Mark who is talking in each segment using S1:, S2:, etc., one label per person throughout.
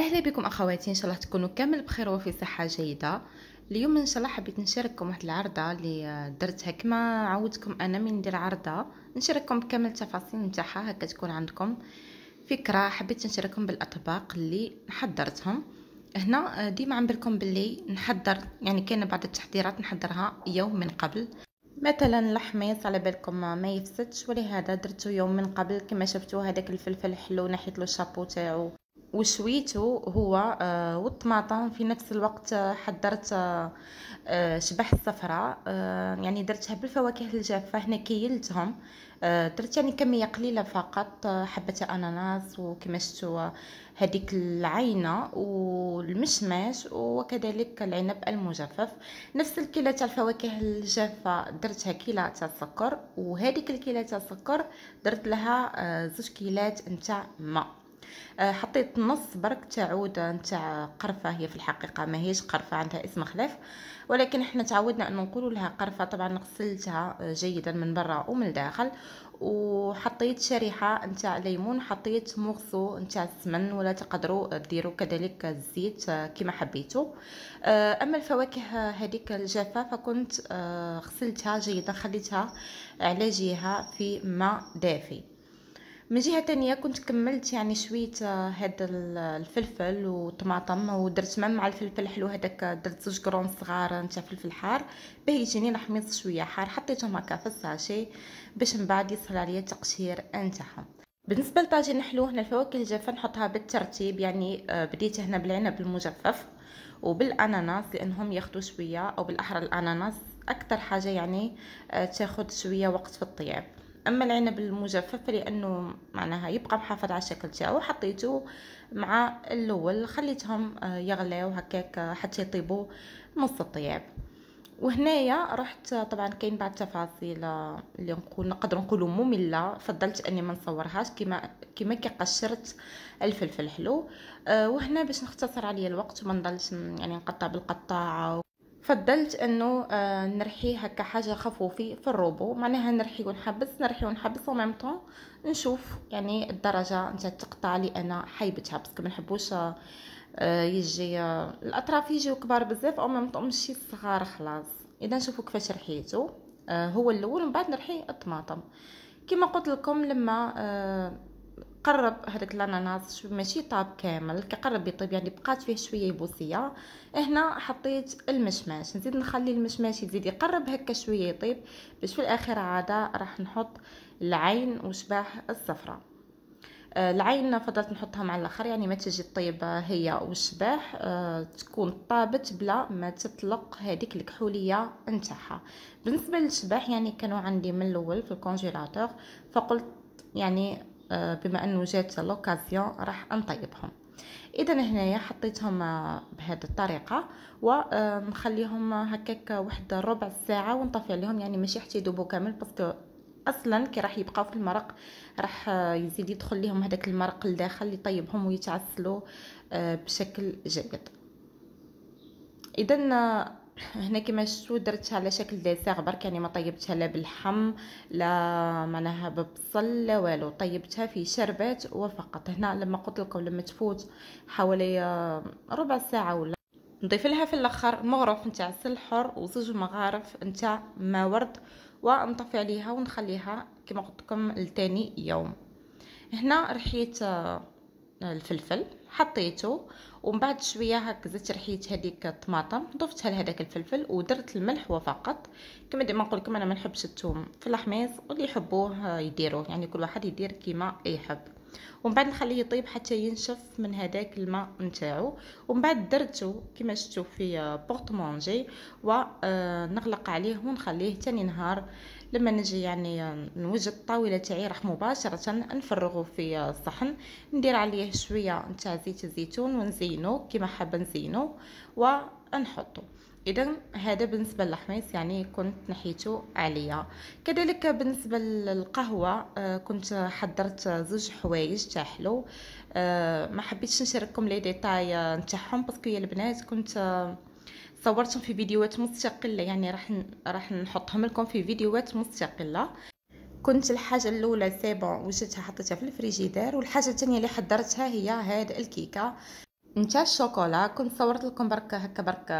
S1: اهلا بكم اخواتي ان شاء الله تكونوا كامل بخير وفي صحه جيده اليوم ان شاء الله حبيت نشارككم واحد العرضه اللي درتها كما عودتكم انا من ندير عرضه نشارككم بكامل التفاصيل نتاعها هكا تكون عندكم فكره حبيت نشارككم بالاطباق اللي حضرتهم هنا آه، ديما عم بالكم باللي نحضر يعني كان بعض التحضيرات نحضرها يوم من قبل مثلا الحميص على بالكم آه، ما يفسدش ولهذا درته يوم من قبل كما شفتوا هذاك الفلفل حلو نحيت له الشابو تاعو وشويته هو آه، والطماطم في نفس الوقت آه، حضرت آه، شبح الصفراء يعني درتها بالفواكه الجافه هنا كيلتهم درت يعني كميه قليله فقط حبه اناناس وكما شفتوا هذيك العينه والمشمش وكذلك العنب المجفف نفس الكيلة تاع الفواكه الجافه درتها كيلة تاع السكر وهذيك الكيلة تاع السكر درت لها زوج كيلات نتاع ماء آه، حطيت نص برك تاع عوده آه، تاع قرفه هي في الحقيقه ماهيش قرفه عندها اسم خلاف ولكن احنا تعودنا ان نقول لها قرفه طبعا غسلتها آه، جيدا من برا ومن الداخل وحطيت شريحه نتاع ليمون حطيت مغصو نتاع السمن ولا تقدروا ديروا كذلك الزيت كما حبيتوا اما الفواكه هذيك الجافه فكنت غسلتها جيدا خليتها على جهه في ماء دافي من جهه تانية كنت كملت يعني شويه هذا آه، الفلفل والطماطم ودرت مع مع الفلفل الحلو هذاك درت زوج كرون صغار نتاع فلفل حار باه يجيني الحميص شويه حار حطيتهم هكا في الساشي باش من بعد يسهل عليا التقشير نتاعهم بالنسبه للطاجين الحلو هنا الفواكه الجافه نحطها بالترتيب يعني آه، بديت هنا بالعنب المجفف وبالاناناس لانهم ياخذوا شويه او بالاحرى الاناناس اكثر حاجه يعني آه، تاخذ شويه وقت في الطياب اما العنب المجفف لانه معناها يبقى محافظ على الشكل تاعو حطيته مع الاول خليتهم آه، يغليو هكاك حتى يطيبوا نص الطياب وهنايا رحت طبعا كاين بعض التفاصيل آه، اللي نقول نقدر نقولوا ممله فضلت اني ما نصورهاش كما كما كي قشرت الفلفل الحلو آه، وهنا باش نختصر عليا الوقت وما نضلش يعني نقطع بالقطاعه فضلت انه آه، نرحي هكا حاجه خفوفي في الروبو معناها نرحي ونحبس نرحي ونحبس او ميم طون نشوف يعني الدرجه نتاع التقطع اللي انا حايبتها باسكو ما نحبوش آه، يجي آه، الاطراف يجيو كبار بزاف او ميم طون ماشي صغار خلاص اذا نشوفوا كيفاش رحيته هو الاول ومن بعد نرحي الطماطم كما قلت لكم لما قرب هذاك الاناناس ماشي طاب كامل كقرب يطيب يعني بقات فيه شويه يبوسيه هنا حطيت المشماش نزيد نخلي المشماش يزيد يقرب هكا شويه يطيب باش في الاخر عاده راح نحط العين وشباح الصفراء آه، العين فضلت نحطها مع الاخر يعني ما تجي طيب هي والشباح آه، تكون طابت بلا ما تطلق هذيك الكحوليه نتاعها بالنسبه للشباح يعني كانوا عندي من الاول في الكونجيلاتور فقلت يعني آه، بما انه جات لوكازيون راح نطيبهم اذا هنايا حطيتهم آه، بهذه الطريقه ونخليهم آه، هكاك واحد ربع ساعه ونطفي عليهم يعني ماشي حتى يذوبوا كامل باسكو اصلا كي راح يبقاو في المرق راح يزيد يدخل لهم هذاك المرق لداخل اللي يطيبهم ويتعسلوا بشكل جيد اذا هنا كما شفتوا درتها على شكل ديسير برك يعني ما طيبتها لا باللحم لا معناها ببصل لا والو طيبتها في شربات وفقط هنا لما قلت لكم لما تفوت حوالي ربع ساعه ولا نضيف لها في الاخر مغرف نتاع السلحر وزوج مغارف نتاع ما ورد ونطفي عليها ونخليها كما قلت لكم لتاني يوم هنا رحيت الفلفل حطيته ومن بعد شويه زدت رحيت هذيك الطماطم ضفتها لهذاك الفلفل ودرت الملح وفقط كما ديما نقول لكم انا ما نحبش الثوم في الحميص واللي يحبوه يديروه يعني كل واحد يدير كيما يحب ومن بعد نخليه يطيب حتى ينشف من هذاك الماء نتاعو ومن بعد درته كما شفتوا في بورتمونجي ونغلق آه، عليه ونخليه تاني نهار لما نجي يعني نوجد الطاوله تاعي راح مباشره نفرغه في الصحن ندير عليه شويه نتاع زيت الزيتون ونزينه كما حابه نزينو ونحطه اذا هذا بالنسبه للحميص يعني كنت نحيته عليا كذلك بالنسبه للقهوه آه، كنت حضرت زوج حوايج تاع حلو آه، ما حبيتش نشارككم لي ديتاي نتاعهم باسكو يا البنات كنت آه، صورتهم في فيديوهات مستقله يعني راح راح نحطهم لكم في فيديوهات مستقله كنت الحاجه الاولى سيبون وجدتها حطيتها في الفريجيدار والحاجه الثانيه اللي حضرتها هي هاد الكيكه نتاع الشوكولا كنت صورت لكم برك هكا برك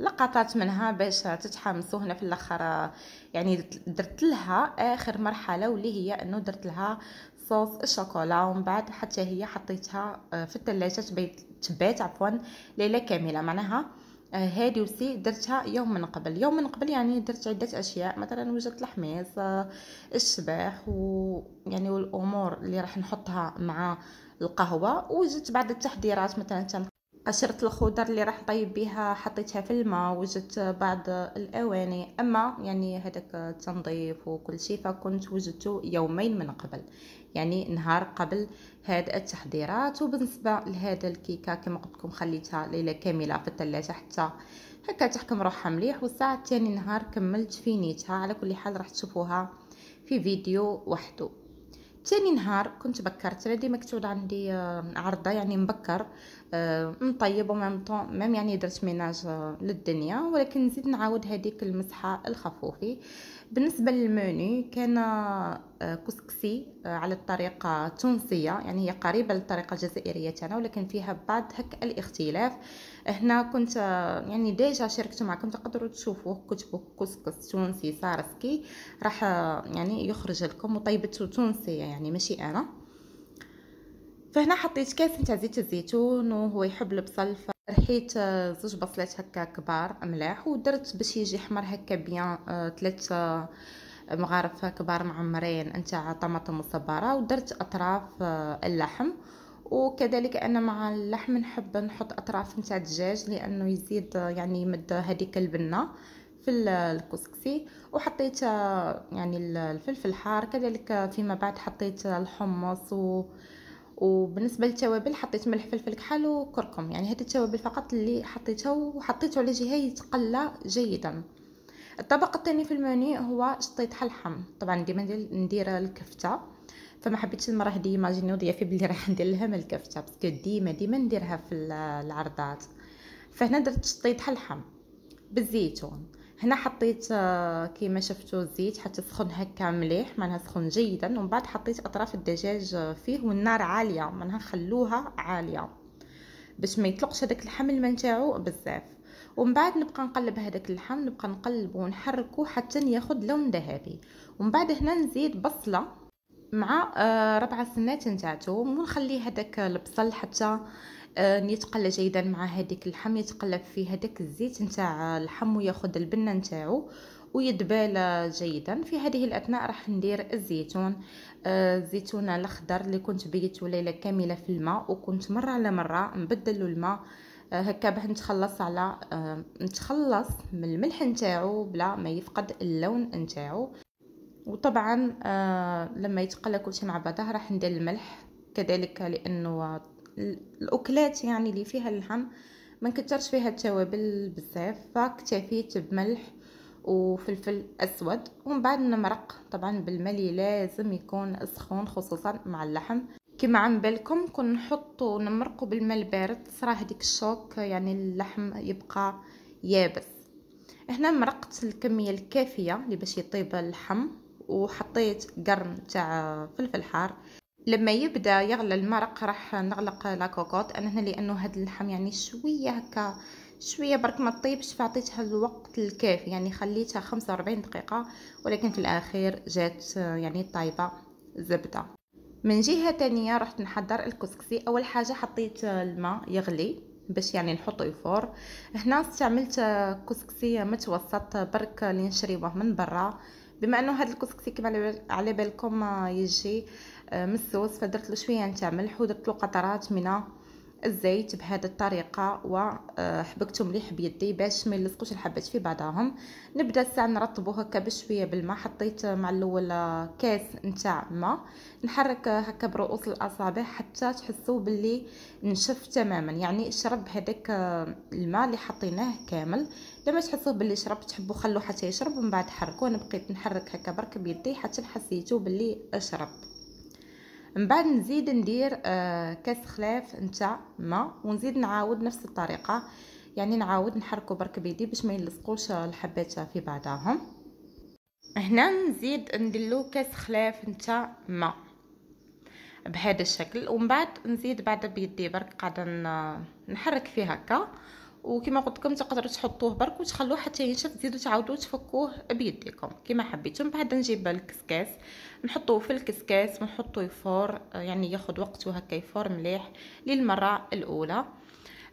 S1: لقطات منها باش تتحمسوا هنا في الاخر يعني درت لها اخر مرحله واللي هي انه درت لها صوص الشوكولا ومن بعد حتى هي حطيتها آه، في الثلاجه تبات عفوا ليله كامله معناها هادي وسي درتها يوم من قبل يوم من قبل يعني درت عده اشياء مثلا وجدت الحميص الشباح ويعني والامور اللي راح نحطها مع القهوه وجدت بعض التحضيرات مثلا قشرة الخضر اللي راح نطيب بها حطيتها في الماء وجدت بعض الاواني اما يعني هذاك التنظيف وكل شيء فكنت وجدته يومين من قبل يعني نهار قبل هاد التحضيرات وبالنسبه لهذا الكيكه كما قلت لكم خليتها ليله كامله في الثلاجه حتى هكا تحكم روحها مليح والساعه الثاني نهار كملت في نيتها على كل حال راح تشوفوها في فيديو وحده تاني نهار كنت بكرت لدي مكتوب عندي آه، عرضه يعني مبكر مطيب آه، ومام طون ميم يعني درت ميناج آه، للدنيا ولكن نزيد نعاود هذيك المسحه الخفوفي بالنسبه للمنيو كان آه، كسكسي على الطريقه التونسيه يعني هي قريبه للطريقه الجزائريه تاعنا ولكن فيها بعض هك الاختلاف هنا كنت يعني ديجا شاركته معكم تقدروا تشوفوه كتبوا كسكس تونسي سارسكي راح يعني يخرج لكم وطيبته تونسيه يعني ماشي انا فهنا حطيت كاس نتاع زيت الزيتون وهو يحب البصل فرحيت آه، زوج بصلات هكا كبار ملاح ودرت باش يجي حمر هكا بيان ثلاث آه، آه، مغارف كبار معمرين نتاع طماطم مصبره ودرت اطراف اللحم وكذلك انا مع اللحم نحب نحط اطراف نتاع الدجاج لانه يزيد يعني يمد هذيك البنه في الكسكسي وحطيت يعني الفلفل الحار كذلك فيما بعد حطيت الحمص و وبالنسبه للتوابل حطيت ملح فلفل كحل وكركم يعني هاد التوابل فقط اللي حطيتها وحطيته على جهه يتقلى جيدا الطبق الثاني في المنيو هو شطيط حلحم طبعا ديما ندير الكفته فما حبيتش المره هذه ايماجينيو ضيافي بلي راح ندير لها من الكفته باسكو ديما ديما نديرها في العرضات فهنا درت شطيط حلحم بالزيتون هنا حطيت آه، كيما شفتوا الزيت حتى تسخن هكا مليح معناها سخن جيدا ومن بعد حطيت اطراف الدجاج آه، فيه والنار عاليه معناها خلوها عاليه باش ما يطلقش هذاك اللحم الماء نتاعو بزاف ومن بعد نبقى نقلب هذاك اللحم نبقى نقلبه ونحركه حتى ياخذ لون ذهبي ومن بعد هنا نزيد بصله مع آه، ربع سنات نتاع ثوم ونخلي هذاك البصل حتى آه، يتقلى جيدا مع هذيك اللحم يتقلب فيه هذاك الزيت نتاع اللحم وياخذ البنه نتاعو ويدبال جيدا في هذه الاثناء راح ندير الزيتون آه، الزيتون الاخضر اللي كنت بيته ليله كامله في الماء وكنت مره على مره نبدل الماء آه، هكا باه نتخلص على نتخلص من الملح نتاعو بلا ما يفقد اللون نتاعو وطبعا لما يتقلى كلشي مع بعضه راح ندير الملح كذلك لانه الاكلات يعني اللي فيها اللحم ما نكترش فيها التوابل بزاف فاكتفيت بملح وفلفل اسود ومن بعد نمرق طبعا بالماء لازم يكون سخون خصوصا مع اللحم كما عم بالكم كون نحطو نمرقو بالماء البارد صرا هذيك الشوك يعني اللحم يبقى يابس هنا مرقت الكميه الكافيه اللي باش يطيب اللحم وحطيت قرن تاع فلفل حار لما يبدا يغلى المرق راح نغلق لاكوكوط انا هنا لانه هاد اللحم يعني شويه هكا شويه برك ما طيبش فعطيتها الوقت الكافي يعني خليتها 45 دقيقه ولكن في الاخير جات يعني طايبه زبده من جهه تانية رحت نحضر الكسكسي اول حاجه حطيت الماء يغلي باش يعني نحطو يفور هنا استعملت كسكسي متوسط برك اللي نشريوه من برا بما انه هذا الكسكسي كما على بالكم آه، يجي آه، من الصوص فدرت له شويه نتاع ودرت له قطرات من الزيت بهذه الطريقه وحبكته آه، مليح بيدي باش ما يلصقوش الحبات في بعضهم نبدا الساعه نرطبو هكا بشويه بالماء حطيت مع الاول كاس نتاع ماء نحرك هكا برؤوس الاصابع حتى تحسوا باللي نشف تماما يعني شرب هذاك الماء اللي حطيناه كامل لما تحسوه باللي شرب تحبوا خلوه حتى يشرب ومن بعد حركوه انا بقيت نحرك هكا برك بيدي حتى حسيتو باللي شرب من بعد نزيد ندير آه كاس خلاف نتاع ما ونزيد نعاود نفس الطريقه يعني نعاود نحركو برك بيدي باش ما يلصقوش الحبات في بعضهم هنا نزيد ندلو كاس خلاف نتاع ما بهذا الشكل ومن بعد نزيد بعد بيدي برك قاعده نحرك فيه هكا وكما قلت لكم تقدروا تحطوه برك وتخلوه حتى ينشف تزيدوا تعاودوا تفكوه بيديكم كما حبيتم بعد نجيب الكسكاس نحطوه في الكسكاس ونحطوه يفور آه، يعني ياخذ وقت وهكا يفور مليح للمره الاولى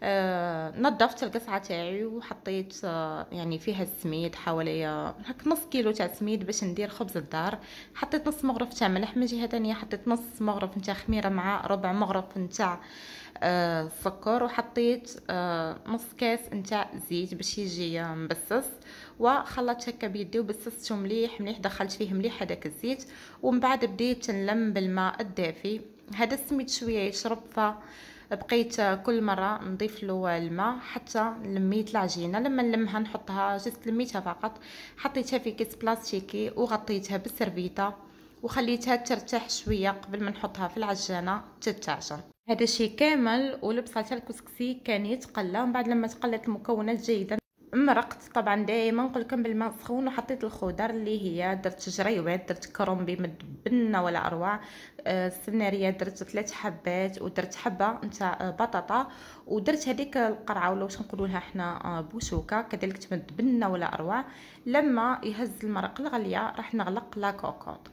S1: آه نظفت القصعه تاعي وحطيت آه يعني فيها السميد حوالي هك نص كيلو تاع سميد باش ندير خبز الدار حطيت نص مغرف تاع ملح من جهه ثانيه حطيت نص مغرف نتاع خميره مع ربع مغرف نتاع السكر آه، وحطيت آه، نص كاس نتاع زيت باش يجي مبسس وخلطت هكا بيدي وبسسته مليح مليح دخلت فيه مليح هذاك الزيت ومن بعد بديت نلم بالماء الدافي هذا سميت شويه يشرب ف بقيت كل مره نضيف له الماء حتى لميت العجينه لما نلمها نحطها جست لميتها فقط حطيتها في كيس بلاستيكي وغطيتها بالسربيطه وخليتها ترتاح شويه قبل ما نحطها في العجانه تتعجن هذا الشيء كامل ولبصات الكسكسي كان يتقلى من بعد لما تقلت المكونات جيدا مرقت طبعا دائما نقول لكم بالماء سخون وحطيت الخضر اللي هي درت جريوات درت كرومبي مدبنه ولا اروع آه، السناريه درت ثلاث حبات ودرت حبه نتاع آه، بطاطا ودرت هذيك القرعه ولا واش نقولوا لها حنا آه، بوشوكه كذلك تمدبنه ولا اروع لما يهز المرق الغليه راح نغلق لا كوكوط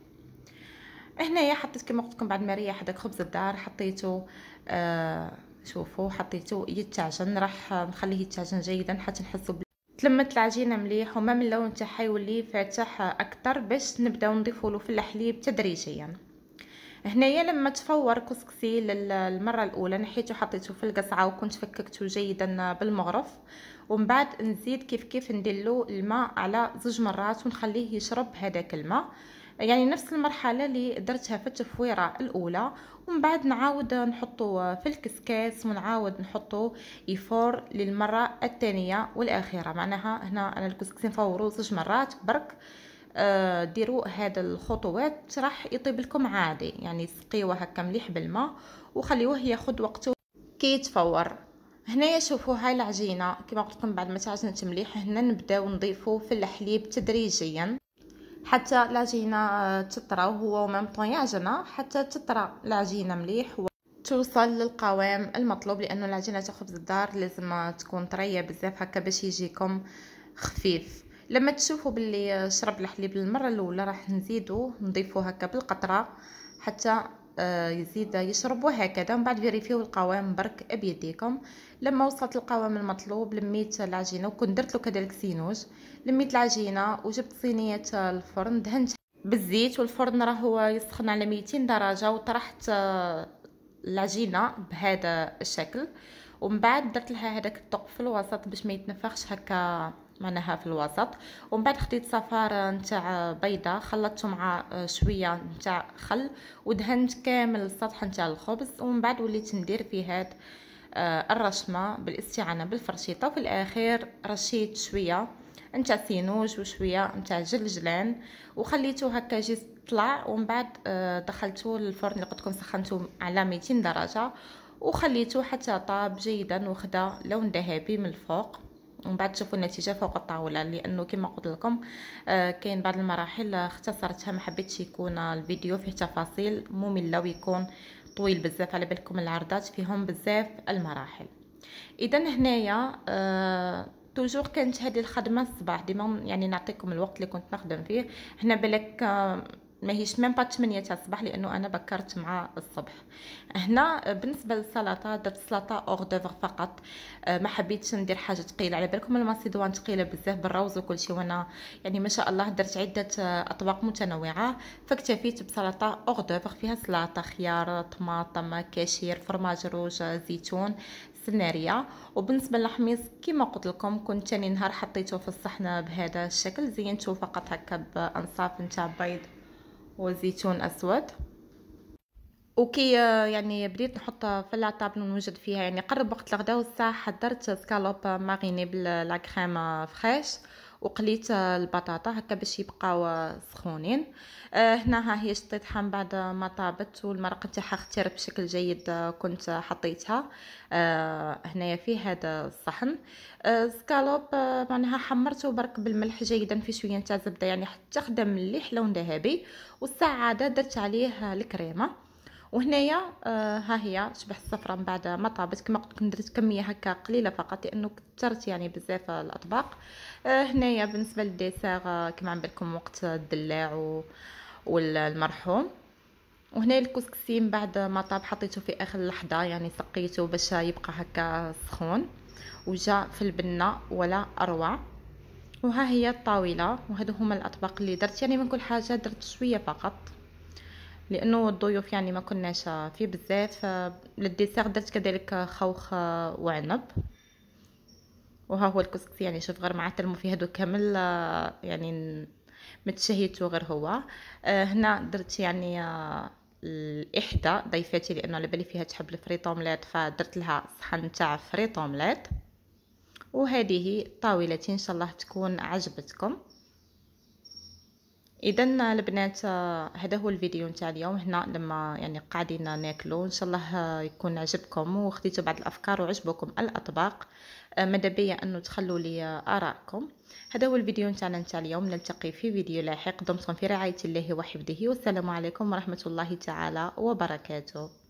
S1: هنايا حطيت كما قلت لكم بعد ما ريح خبز الدار حطيته آه شوفوا حطيته يتعجن راح نخليه يتعجن جيدا حتى نحسوا تلمت العجينه مليح وما من اللون تاعها يولي فاتح اكثر باش نبداو نضيفوا له في الحليب تدريجيا هنايا لما تفور كسكسي للمره الاولى نحيته حطيته في القصعه وكنت فككته جيدا بالمغرف ومن بعد نزيد كيف كيف ندير له الماء على زوج مرات ونخليه يشرب هذاك الماء يعني نفس المرحله اللي درتها في التفويره الاولى ومن بعد نعاود نحطو في الكسكاس ونعاود نحطو يفور للمره الثانيه والاخيره معناها هنا انا الكسكس نفورو زوج مرات برك آه، ديروا هاد الخطوات راح يطيب لكم عادي يعني سقيوه هكا مليح بالماء وخليوه ياخذ وقته كي يتفور هنايا شوفوا هاي العجينه كما قلت لكم بعد ما تعجنت مليح هنا نبداو نضيفو في الحليب تدريجيا حتى العجينه آه، تطرى وهو ومام طون يعجن حتى تطرى العجينه مليح توصل للقوام المطلوب لانه العجينه خبز الدار لازم تكون طريه بزاف هكا باش يجيكم خفيف لما تشوفوا باللي شرب الحليب المره الاولى راح نزيدو نضيفو هكا بالقطره حتى آه، يزيد يشرب وهكذا من بعد فيريفيو القوام برك بيديكم لما وصلت القوام المطلوب لميت العجينه وكنت درت له كذلك سينوج لميت العجينه وجبت صينيه الفرن دهنت بالزيت والفرن هو يسخن على 200 درجه وطرحت آه، العجينه بهذا الشكل ومن بعد درت لها هذاك الطق في الوسط باش ما يتنفخش هكا معناها في الوسط ومن بعد خديت صفار نتاع بيضه خلطته مع آه، شويه نتاع خل ودهنت كامل السطح نتاع الخبز ومن بعد وليت ندير في هاد آه، الرشمه بالاستعانه بالفرشيطه وفي الاخير رشيت شويه نتاع سينوج وشويه نتاع جلجلان وخليته هكا جي طلع ومن بعد آه، دخلته للفرن اللي قلت لكم سخنته على 200 درجه وخليته حتى طاب جيدا وخدا لون ذهبي من الفوق ومن بعد تشوفوا النتيجه فوق الطاوله لانه كما قلت لكم آه، كاين بعض المراحل اختصرتها ما حبيتش يكون الفيديو فيه تفاصيل ممله ويكون طويل بزاف على بالكم العرضات فيهم بزاف المراحل اذا هنايا آه، توجور كانت هذه الخدمه الصباح ديما يعني نعطيكم الوقت اللي كنت نخدم فيه هنا بالك آه هيش ميم با 8 تاع الصباح لانه انا بكرت مع الصبح هنا آه، بالنسبه للسلطه درت سلطه اوغ دوفر فقط آه، ما حبيتش ندير حاجه ثقيله على بالكم الماسيدوان ثقيله بزاف بالروز وكل شيء وانا يعني ما شاء الله درت عده آه، اطباق متنوعه فاكتفيت بسلطه اوغ دوفر فيها سلطه خيار طماطم كاشير فرماج روج زيتون سناريه وبالنسبه للحميص كما قلت لكم كنت ثاني نهار حطيته في الصحن بهذا الشكل زينته فقط هكا بانصاف نتاع بيض وزيتون اسود وكي آه، يعني بديت نحط في الطابلو نوجد فيها يعني قرب وقت الغداء والساعه حضرت سكالوب ماريني باللاكريم فريش وقليت البطاطا هكا باش يبقاو سخونين آه، هنا ها هي شطيتها من بعد ما طابت والمرقه تاعها اختار بشكل جيد آه، كنت حطيتها آه، هنايا في هذا الصحن سكالوب معناها حمرته برك بالملح جيدا في شويه نتاع زبده يعني حتى خدم مليح لون ذهبي والسعاده درت عليه الكريمه وهنايا آه، ها هي شبه الصفرة من بعد ما طابت كما قلت لكم درت كميه هكا قليله فقط لانه كثرت يعني بزاف الاطباق آه، هنايا بالنسبه للديسير آه، كما عم بالكم وقت الدلاع و... والمرحوم وهنا الكسكسي من بعد ما طاب حطيته في اخر لحظه يعني سقيته باش يبقى هكا سخون وجا في البنه ولا اروع وها هي الطاوله وهذو هما الاطباق اللي درت يعني من كل حاجه درت شويه فقط لانه الضيوف يعني ما كناش فيه بزاف للديسير درت كذلك خوخ وعنب وها هو الكسكسي يعني شوف غير مع تلمو فيه هادو كامل يعني متشهيتو غير هو آه، هنا درت يعني آه، الاحدى ضيفاتي لانه على بالي فيها تحب الفريط اومليت فدرت لها صحن تاع فريط اومليت وهذه طاولتي ان شاء الله تكون عجبتكم اذا البنات آه، هذا هو الفيديو نتاع اليوم هنا لما يعني قاعدين ناكلو ان شاء الله آه، يكون عجبكم وخديتوا بعض الافكار وعجبكم الاطباق آه، ماذا بيا انه تخلوا لي ارائكم هذا هو الفيديو نتاعنا نتاع اليوم نلتقي في فيديو لاحق دمتم في رعايه الله وحفظه والسلام عليكم ورحمه الله تعالى وبركاته